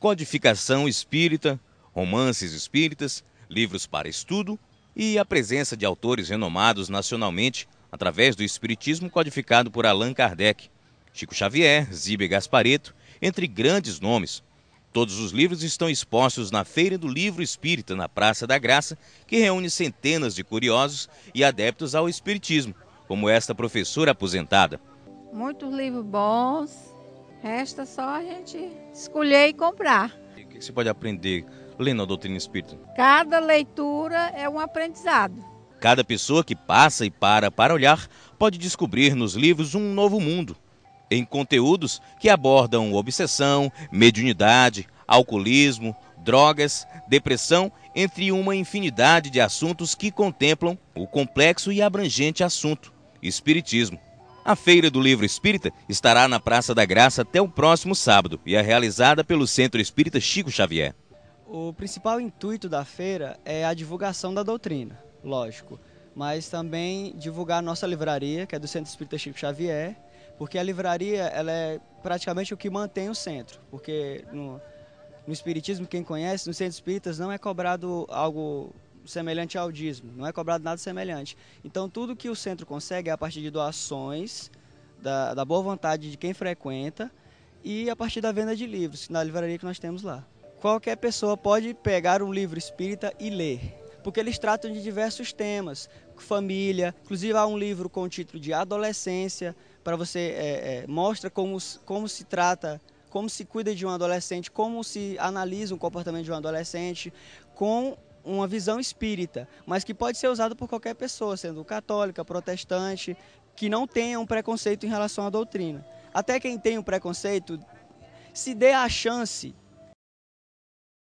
codificação espírita, romances espíritas, livros para estudo e a presença de autores renomados nacionalmente através do espiritismo codificado por Allan Kardec, Chico Xavier, Zibe Gaspareto, entre grandes nomes. Todos os livros estão expostos na Feira do Livro Espírita, na Praça da Graça, que reúne centenas de curiosos e adeptos ao espiritismo, como esta professora aposentada. Muitos livros bons, Resta só a gente escolher e comprar. E o que você pode aprender lendo a doutrina espírita? Cada leitura é um aprendizado. Cada pessoa que passa e para para olhar pode descobrir nos livros um novo mundo, em conteúdos que abordam obsessão, mediunidade, alcoolismo, drogas, depressão, entre uma infinidade de assuntos que contemplam o complexo e abrangente assunto espiritismo. A Feira do Livro Espírita estará na Praça da Graça até o próximo sábado e é realizada pelo Centro Espírita Chico Xavier. O principal intuito da feira é a divulgação da doutrina, lógico, mas também divulgar a nossa livraria, que é do Centro Espírita Chico Xavier, porque a livraria ela é praticamente o que mantém o centro, porque no, no Espiritismo, quem conhece, no Centro espíritas não é cobrado algo semelhante ao dízimo, não é cobrado nada semelhante. Então, tudo que o centro consegue é a partir de doações, da, da boa vontade de quem frequenta e a partir da venda de livros, na livraria que nós temos lá. Qualquer pessoa pode pegar um livro espírita e ler porque eles tratam de diversos temas, família, inclusive há um livro com o título de Adolescência, para você é, é, mostra como, como se trata, como se cuida de um adolescente, como se analisa o comportamento de um adolescente, com uma visão espírita, mas que pode ser usada por qualquer pessoa, sendo católica, protestante, que não tenha um preconceito em relação à doutrina. Até quem tem um preconceito, se dê a chance